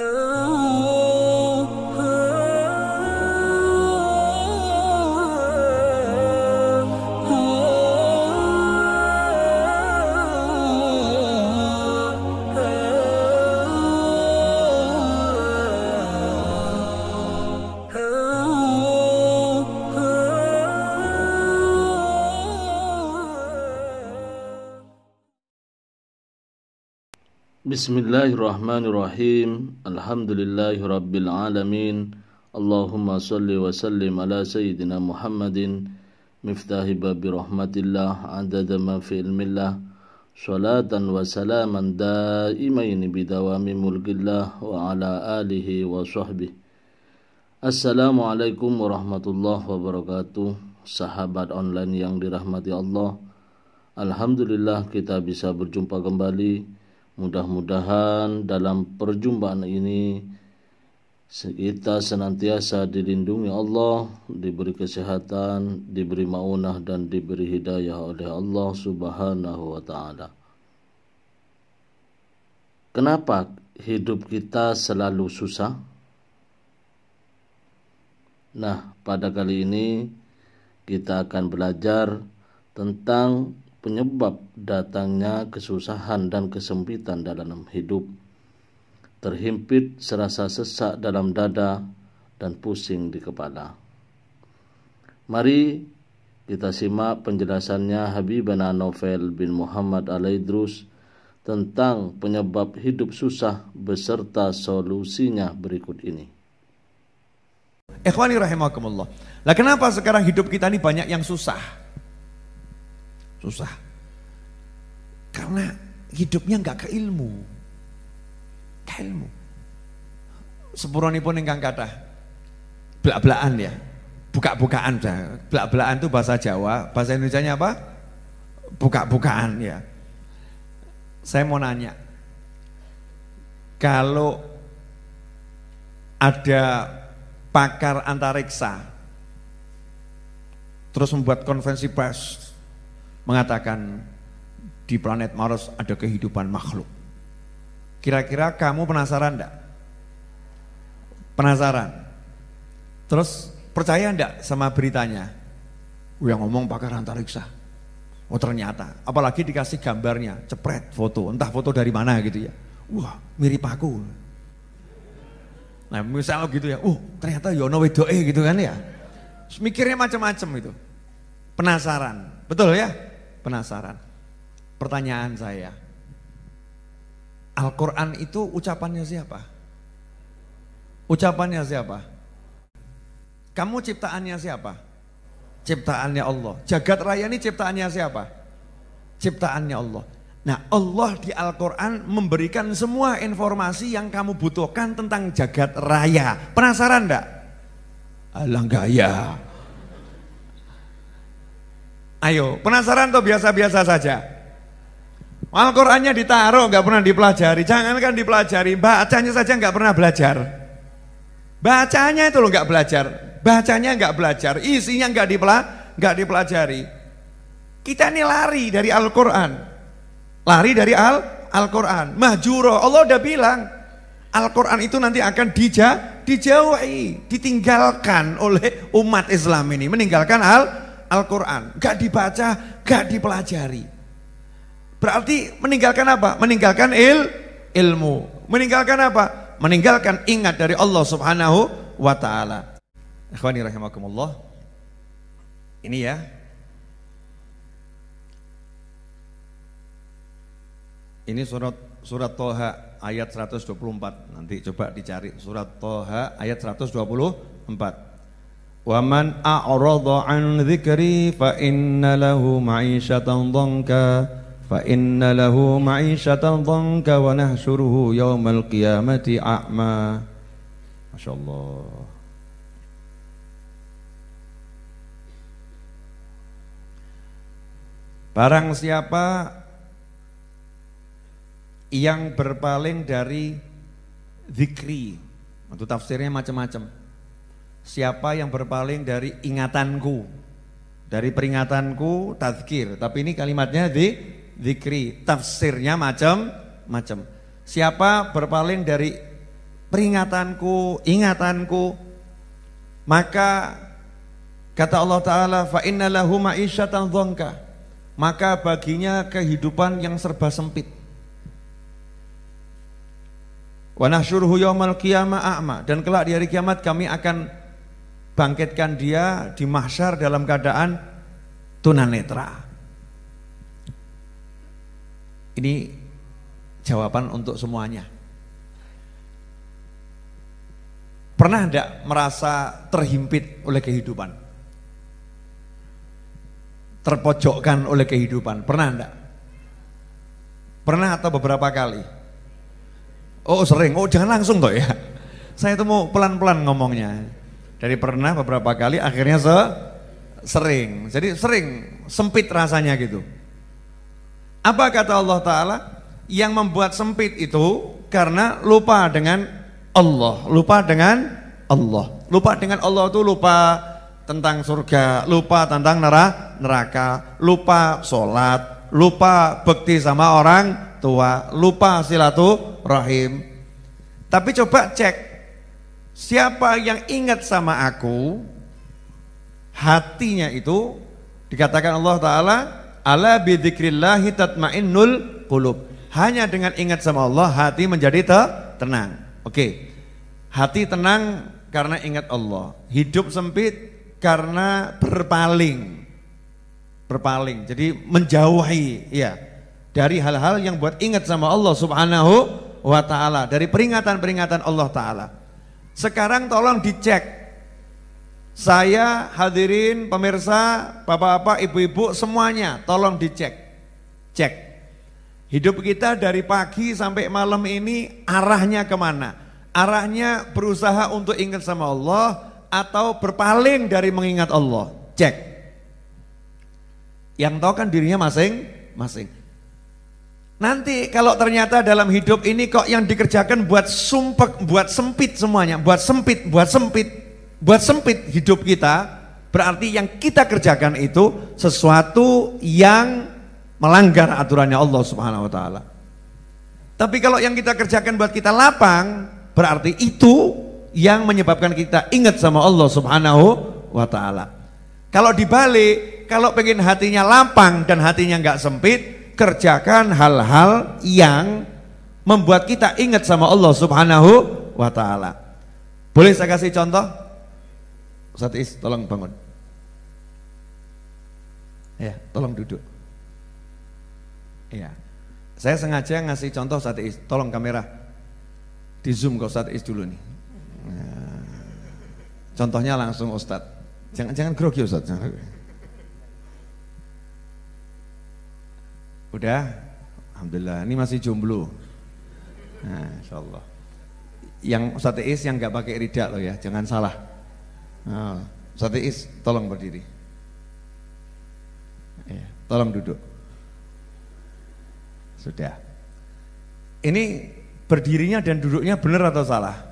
Oh. Bismillahirrahmanirrahim. Alhamdulillahirabbil Allahumma salli wa sallim ala sayyidina Muhammadin miftahi babi rahmatillah adada ma fi ilmillah salatan wa salaman daimain bidawami mulkillah wa ala alihi wa sahbihi. Assalamualaikum warahmatullahi wabarakatuh. Sahabat online yang dirahmati Allah. Alhamdulillah kita bisa berjumpa kembali Mudah-mudahan dalam perjumpaan ini kita senantiasa dilindungi Allah, diberi kesehatan, diberi maunah dan diberi hidayah oleh Allah Subhanahu wa taala. Kenapa hidup kita selalu susah? Nah, pada kali ini kita akan belajar tentang penyebab datangnya kesusahan dan kesempitan dalam hidup. Terhimpit serasa sesak dalam dada dan pusing di kepala. Mari kita simak penjelasannya Habibana Novel bin Muhammad Alaidrus tentang penyebab hidup susah beserta solusinya berikut ini. Ikhwani rahimakumullah. Lah kenapa sekarang hidup kita ini banyak yang susah? susah. Karena hidupnya nggak ke ilmu. Ke ilmu. Sepuronipun ingkang kata belak-belakan ya. Buka-bukaan ya. Belak-belakan itu bahasa Jawa, bahasa Indonesia-nya apa? Buka-bukaan ya. Saya mau nanya. Kalau ada pakar antariksa terus membuat konvensi pers mengatakan di planet Mars ada kehidupan makhluk. Kira-kira kamu penasaran enggak? Penasaran. Terus percaya enggak sama beritanya? Yang ngomong pakar antariksa. Oh ternyata, apalagi dikasih gambarnya, cepret foto, entah foto dari mana gitu ya. Wah mirip aku. Nah misalnya gitu ya, oh ternyata Yono ya Wedoe gitu kan ya. Terus mikirnya macam-macam itu. Penasaran, betul ya? penasaran. Pertanyaan saya, Al-Quran itu ucapannya siapa? Ucapannya siapa? Kamu ciptaannya siapa? Ciptaannya Allah. Jagat raya ini ciptaannya siapa? Ciptaannya Allah. Nah Allah di Al-Quran memberikan semua informasi yang kamu butuhkan tentang jagat raya. Penasaran enggak? Alang gaya. Ayo, penasaran atau biasa-biasa saja? Al-Qur'annya ditaruh nggak pernah dipelajari. Jangan kan dipelajari, bacanya saja nggak pernah belajar. Bacanya itu loh nggak belajar. Bacanya nggak belajar, isinya nggak dipela nggak dipelajari. Kita ini lari dari Al-Qur'an. Lari dari Al Al-Qur'an. Mahjuro, Allah udah bilang Al-Quran itu nanti akan dijauhi, ditinggalkan oleh umat Islam ini. Meninggalkan Al Al-Quran. Gak dibaca, gak dipelajari. Berarti meninggalkan apa? Meninggalkan il, ilmu. Meninggalkan apa? Meninggalkan ingat dari Allah subhanahu wa ta'ala. Ikhwani rahimakumullah. Ini ya. Ini surat surat Toha ayat 124. Nanti coba dicari surat Toha ayat 124. وَمَنْ أَعْرَضَ عَنْ ذِكْرِي فَإِنَّ لَهُ مَعِيشَةً ضَنْكًا فَإِنَّ لَهُ مَعِيشَةً ضَنْكًا وَنَحْشُرُهُ يَوْمَ الْقِيَامَةِ أَعْمَى Masya Allah Barang siapa yang berpaling dari zikri, itu tafsirnya macam-macam siapa yang berpaling dari ingatanku dari peringatanku tazkir tapi ini kalimatnya di zikri tafsirnya macam macam siapa berpaling dari peringatanku ingatanku maka kata Allah taala fa innalahu ma'isyatan maka baginya kehidupan yang serba sempit wa nahsyuruhu yaumal qiyamah a'ma dan kelak di hari kiamat kami akan bangkitkan dia di mahsyar dalam keadaan tunanetra. Ini jawaban untuk semuanya. Pernah tidak merasa terhimpit oleh kehidupan? Terpojokkan oleh kehidupan? Pernah tidak? Pernah atau beberapa kali? Oh sering, oh jangan langsung toh ya. Saya itu mau pelan-pelan ngomongnya. Dari pernah beberapa kali akhirnya se sering. Jadi sering sempit rasanya gitu. Apa kata Allah Ta'ala? Yang membuat sempit itu karena lupa dengan Allah. Lupa dengan Allah. Lupa dengan Allah itu lupa tentang surga, lupa tentang neraka, lupa sholat, lupa bekti sama orang tua, lupa silaturahim. Tapi coba cek Siapa yang ingat sama aku, hatinya itu dikatakan Allah Ta'ala, ala bidhikrillahi tatmainnul kulub Hanya dengan ingat sama Allah hati menjadi te tenang. Oke. Hati tenang karena ingat Allah. Hidup sempit karena berpaling. Berpaling. Jadi menjauhi ya dari hal-hal yang buat ingat sama Allah Subhanahu wa taala, dari peringatan-peringatan Allah taala. Sekarang tolong dicek. Saya hadirin pemirsa, bapak-bapak, ibu-ibu semuanya tolong dicek. Cek. Hidup kita dari pagi sampai malam ini arahnya kemana? Arahnya berusaha untuk ingat sama Allah atau berpaling dari mengingat Allah. Cek. Yang tahu kan dirinya masing-masing. Nanti kalau ternyata dalam hidup ini kok yang dikerjakan buat sumpek, buat sempit semuanya, buat sempit, buat sempit, buat sempit hidup kita, berarti yang kita kerjakan itu sesuatu yang melanggar aturannya Allah Subhanahu wa taala. Tapi kalau yang kita kerjakan buat kita lapang, berarti itu yang menyebabkan kita ingat sama Allah Subhanahu wa taala. Kalau dibalik, kalau pengen hatinya lapang dan hatinya nggak sempit, kerjakan hal-hal yang membuat kita ingat sama Allah Subhanahu wa taala. Boleh saya kasih contoh? Ustaz Is, tolong bangun. Ya, tolong duduk. Ya, Saya sengaja ngasih contoh Ustaz Is, tolong kamera. Di zoom ke Ustaz Is dulu nih. Nah. contohnya langsung Ustaz. Jangan-jangan grogi Ustaz. Jangan. Udah? Alhamdulillah. Ini masih jomblo. Nah, insya Allah. Yang Ustadz yang nggak pakai ridak loh ya, jangan salah. Nah, tolong berdiri. Ya, tolong duduk. Sudah. Ini berdirinya dan duduknya benar atau salah?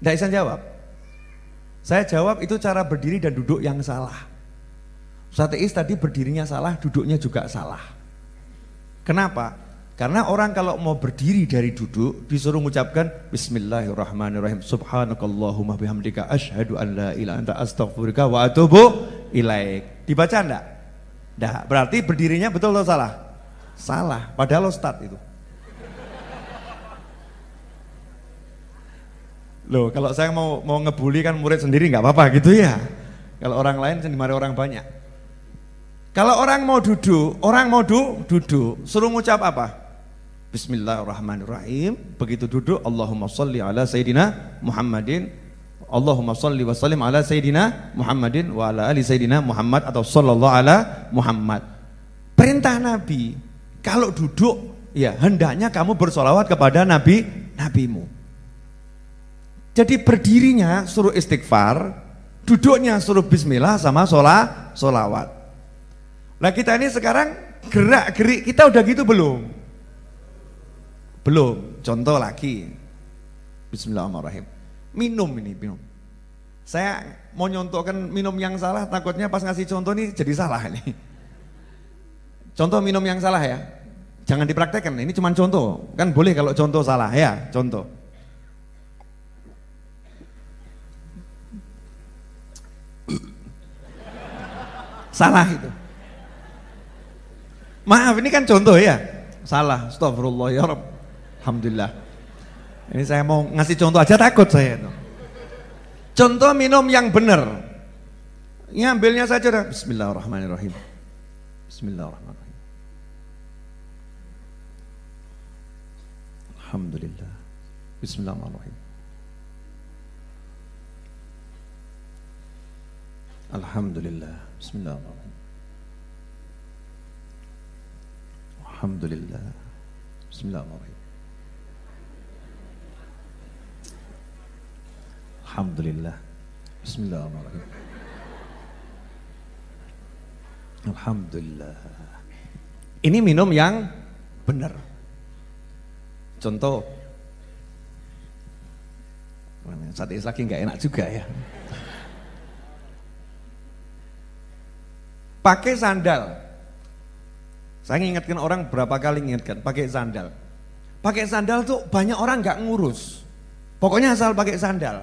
Tidak bisa jawab. Saya jawab itu cara berdiri dan duduk yang salah. Sateis tadi berdirinya salah, duduknya juga salah. Kenapa? Karena orang kalau mau berdiri dari duduk disuruh mengucapkan Bismillahirrahmanirrahim Subhanakallahumma bihamdika ashadu an la ila anta wa atubu ilaik. Dibaca enggak? Enggak. Berarti berdirinya betul atau salah? Salah. Padahal lo start itu. Loh, kalau saya mau mau ngebully kan murid sendiri nggak apa-apa gitu ya. Kalau orang lain sendiri orang banyak. Kalau orang mau duduk, orang mau du, duduk, suruh ngucap apa? Bismillahirrahmanirrahim. Begitu duduk, Allahumma sholli ala sayyidina Muhammadin. Allahumma sholli wa sallim ala sayyidina Muhammadin wa ala ali sayyidina Muhammad atau sallallahu ala Muhammad. Perintah Nabi, kalau duduk ya hendaknya kamu bersolawat kepada Nabi Nabimu. Jadi berdirinya suruh istighfar, duduknya suruh bismillah sama sholat, sholawat. Nah kita ini sekarang gerak gerik kita udah gitu belum? Belum. Contoh lagi. Bismillahirrahmanirrahim. Minum ini minum. Saya mau nyontokkan minum yang salah, takutnya pas ngasih contoh ini jadi salah ini. Contoh minum yang salah ya. Jangan dipraktekkan, ini cuma contoh. Kan boleh kalau contoh salah ya, contoh. Salah itu. Maaf, ini kan contoh ya. Salah, astagfirullah ya Rabb. Alhamdulillah. Ini saya mau ngasih contoh aja takut saya itu. Contoh minum yang benar. ambilnya saja dah. Bismillahirrahmanirrahim. Bismillahirrahmanirrahim. Alhamdulillah. Bismillahirrahmanirrahim. Alhamdulillah. Bismillahirrahmanirrahim. Alhamdulillah. Bismillahirrahmanirrahim. Alhamdulillah. Bismillahirrahmanirrahim. Alhamdulillah. Ini minum yang benar. Contoh, saat ini lagi nggak enak juga ya. pakai sandal. Saya ingatkan orang berapa kali ingatkan pakai sandal. Pakai sandal tuh banyak orang nggak ngurus. Pokoknya asal pakai sandal.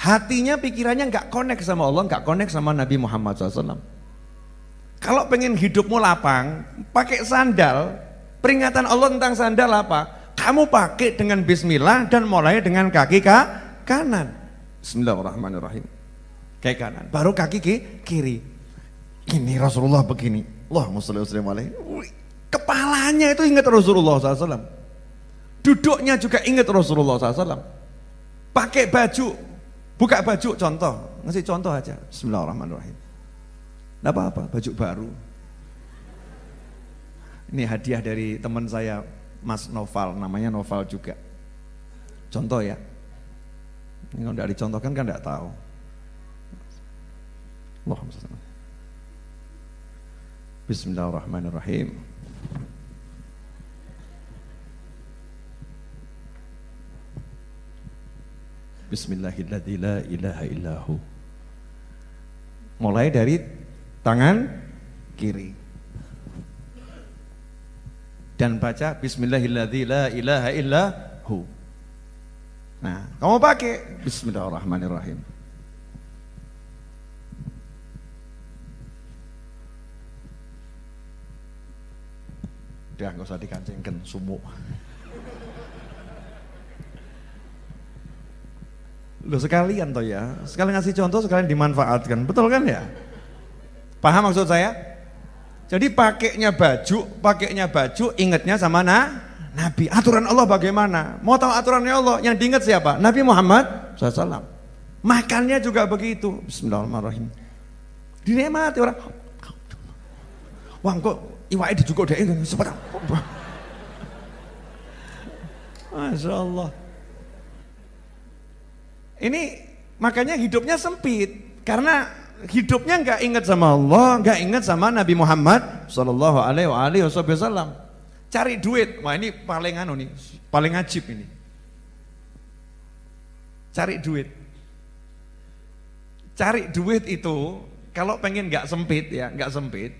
Hatinya pikirannya nggak connect sama Allah, nggak connect sama Nabi Muhammad SAW. Kalau pengen hidupmu lapang, pakai sandal. Peringatan Allah tentang sandal apa? Kamu pakai dengan Bismillah dan mulai dengan kaki ke kanan. Bismillahirrahmanirrahim. Kaki kanan, baru kaki kiri ini Rasulullah begini. Allah Muslim Kepalanya itu ingat Rasulullah SAW. Duduknya juga ingat Rasulullah SAW. Pakai baju, buka baju contoh. Ngasih contoh aja. Bismillahirrahmanirrahim. Tidak apa-apa, baju baru. Ini hadiah dari teman saya, Mas Noval, namanya Noval juga. Contoh ya. Ini kalau tidak dicontohkan kan tidak tahu. Allahumma Bismillahirrahmanirrahim. Bismillahirrahmanirrahim. Mulai dari tangan kiri. Dan baca Bismillahirrahmanirrahim. Nah, kamu pakai bismillahirrahmanirrahim. udah nggak usah dikancingkan sumuk Loh sekalian toh ya, sekali ngasih contoh sekalian dimanfaatkan, betul kan ya? Paham maksud saya? Jadi pakainya baju, pakainya baju ingatnya sama na, Nabi. Aturan Allah bagaimana? Mau tahu aturannya Allah? Yang diingat siapa? Nabi Muhammad SAW. Makannya juga begitu. Bismillahirrahmanirrahim. Dinikmati orang wah kok iwake dijukuk dhek sepet. Masya Allah. Ini makanya hidupnya sempit karena hidupnya nggak ingat sama Allah, nggak ingat sama Nabi Muhammad Shallallahu Alaihi Wasallam. Cari duit, wah ini paling anu nih, paling ajib ini. Cari duit, cari duit itu kalau pengen nggak sempit ya, nggak sempit,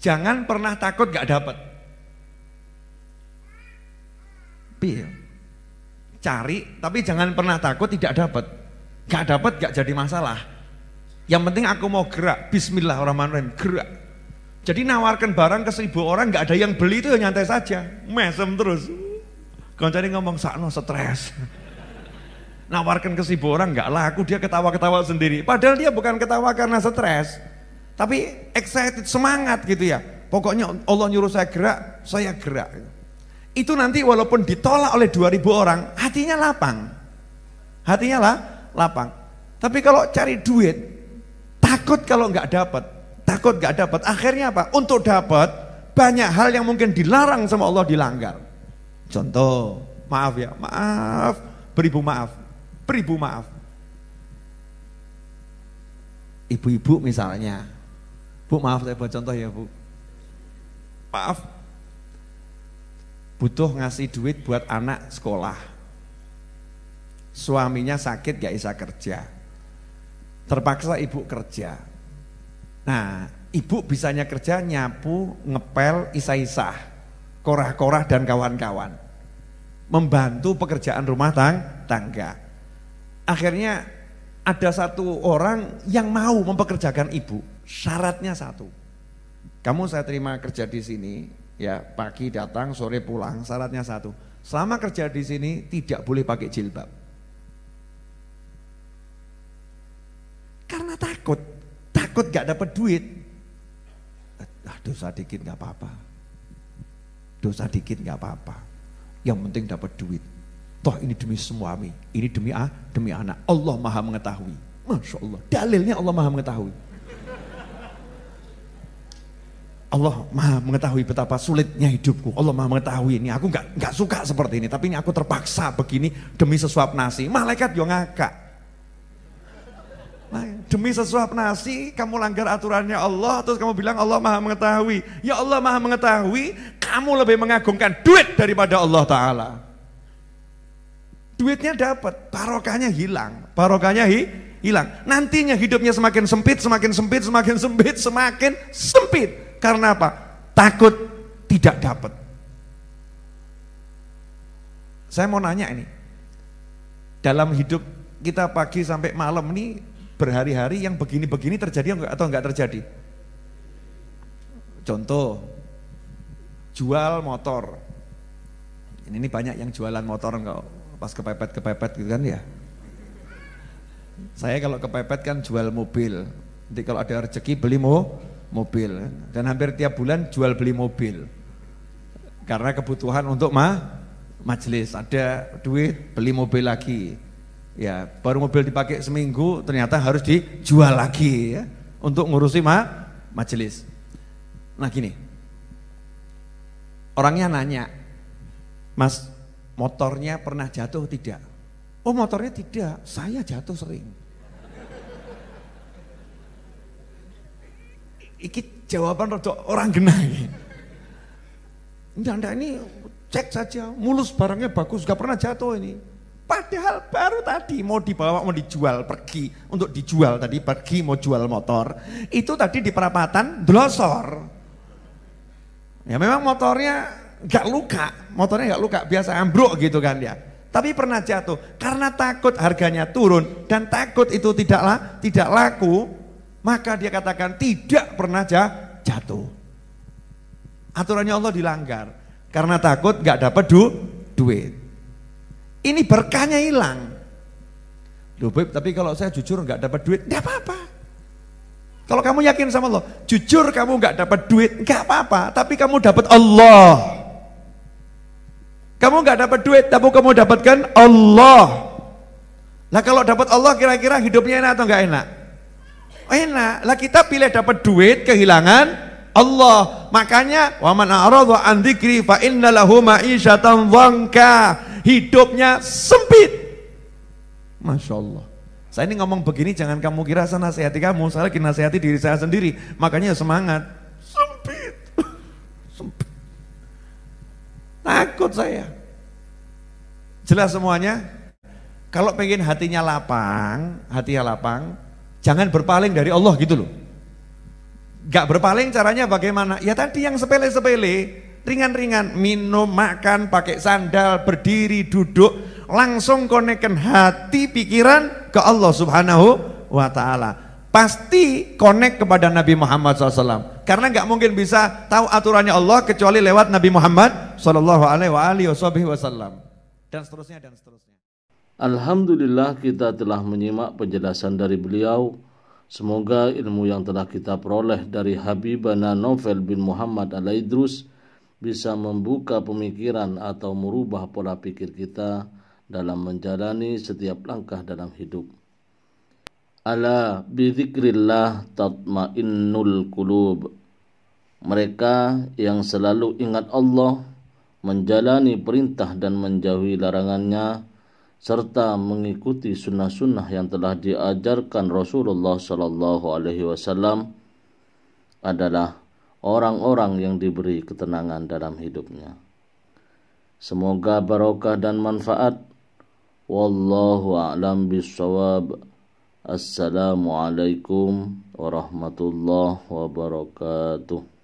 Jangan pernah takut gak dapat. Cari, tapi jangan pernah takut tidak dapat. Gak dapat gak jadi masalah. Yang penting aku mau gerak. Bismillahirrahmanirrahim, gerak. Jadi nawarkan barang ke seribu orang gak ada yang beli itu ya nyantai saja. Mesem terus. jadi ngomong sakno stres. Nawarkan ke seribu orang gak laku dia ketawa-ketawa sendiri. Padahal dia bukan ketawa karena stres tapi excited, semangat gitu ya. Pokoknya Allah nyuruh saya gerak, saya gerak. Gitu. Itu nanti walaupun ditolak oleh 2000 orang, hatinya lapang. Hatinya lah lapang. Tapi kalau cari duit, takut kalau nggak dapat, takut nggak dapat. Akhirnya apa? Untuk dapat banyak hal yang mungkin dilarang sama Allah dilanggar. Contoh, maaf ya, maaf, beribu maaf, beribu maaf. Ibu-ibu misalnya, Bu maaf saya buat contoh ya Bu. Maaf. Butuh ngasih duit buat anak sekolah. Suaminya sakit gak bisa kerja. Terpaksa ibu kerja. Nah ibu bisanya kerja nyapu, ngepel, isah-isah. Korah-korah dan kawan-kawan. Membantu pekerjaan rumah tang tangga. Akhirnya ada satu orang yang mau mempekerjakan ibu Syaratnya satu. Kamu saya terima kerja di sini, ya pagi datang, sore pulang. Syaratnya satu. Selama kerja di sini tidak boleh pakai jilbab. Karena takut, takut gak dapat duit. Ah, dosa dikit gak apa-apa. Dosa dikit gak apa-apa. Yang penting dapat duit. Toh ini demi suami, ini demi ah, demi anak. Allah maha mengetahui. Masya Allah, dalilnya Allah maha mengetahui. Allah maha mengetahui betapa sulitnya hidupku. Allah maha mengetahui ini. Aku nggak nggak suka seperti ini. Tapi ini aku terpaksa begini demi sesuap nasi. Malaikat yo ngakak. Nah, demi sesuap nasi, kamu langgar aturannya Allah. Terus kamu bilang Allah maha mengetahui. Ya Allah maha mengetahui. Kamu lebih mengagungkan duit daripada Allah Ta'ala. Duitnya dapat, barokahnya hilang. Barokahnya hi, hilang. Nantinya hidupnya semakin sempit, semakin sempit, semakin sempit, semakin sempit. Karena apa? Takut tidak dapat. Saya mau nanya ini. Dalam hidup kita pagi sampai malam ini berhari-hari yang begini-begini terjadi atau enggak terjadi? Contoh, jual motor. Ini, ini banyak yang jualan motor enggak pas kepepet-kepepet gitu kan ya. Saya kalau kepepet kan jual mobil. Nanti kalau ada rezeki beli mo mobil ya. dan hampir tiap bulan jual beli mobil karena kebutuhan untuk mah majelis ada duit beli mobil lagi ya baru mobil dipakai seminggu ternyata harus dijual lagi ya untuk ngurusi mah majelis nah gini orangnya nanya mas motornya pernah jatuh tidak oh motornya tidak saya jatuh sering Iki jawaban rada orang genah. Enggak, ini cek saja, mulus barangnya bagus, gak pernah jatuh ini. Padahal baru tadi mau dibawa, mau dijual, pergi. Untuk dijual tadi, pergi mau jual motor. Itu tadi di perapatan, dlosor. Ya memang motornya gak luka, motornya gak luka, biasa ambruk gitu kan ya. Tapi pernah jatuh, karena takut harganya turun dan takut itu tidaklah tidak laku, maka dia katakan tidak pernah jatuh. Aturannya Allah dilanggar karena takut nggak dapat du duit. Ini berkahnya hilang. Loh tapi kalau saya jujur nggak dapat duit, nggak apa-apa. Kalau kamu yakin sama Allah, jujur kamu nggak dapat duit, nggak apa-apa. Tapi kamu dapat Allah. Kamu nggak dapat duit, tapi kamu dapatkan Allah. Nah kalau dapat Allah kira-kira hidupnya enak atau nggak enak? enak. Lah kita pilih dapat duit kehilangan Allah. Makanya waman aradu an dzikri fa dzanka. Hidupnya sempit. Masya Allah. Saya ini ngomong begini jangan kamu kira saya nasihati kamu, saya lagi nasihati diri saya sendiri. Makanya ya semangat. Sempit. sempit. Takut saya. Jelas semuanya? Kalau pengen hatinya lapang, hatinya lapang, Jangan berpaling dari Allah gitu loh. Gak berpaling caranya bagaimana? Ya tadi yang sepele-sepele, ringan-ringan, minum, makan, pakai sandal, berdiri, duduk, langsung konekkan hati, pikiran ke Allah Subhanahu wa taala. Pasti konek kepada Nabi Muhammad SAW Karena gak mungkin bisa tahu aturannya Allah Kecuali lewat Nabi Muhammad SAW Dan seterusnya dan seterusnya Alhamdulillah kita telah menyimak penjelasan dari beliau. Semoga ilmu yang telah kita peroleh dari Habibana Novel bin Muhammad Al-Idrus bisa membuka pemikiran atau merubah pola pikir kita dalam menjalani setiap langkah dalam hidup. Ala bidzikrillah tatmainnul qulub. Mereka yang selalu ingat Allah, menjalani perintah dan menjauhi larangannya, serta mengikuti sunnah-sunnah yang telah diajarkan Rasulullah Shallallahu Alaihi Wasallam adalah orang-orang yang diberi ketenangan dalam hidupnya. Semoga barokah dan manfaat. Wallahu a'lam bishawab. Assalamualaikum warahmatullahi wabarakatuh.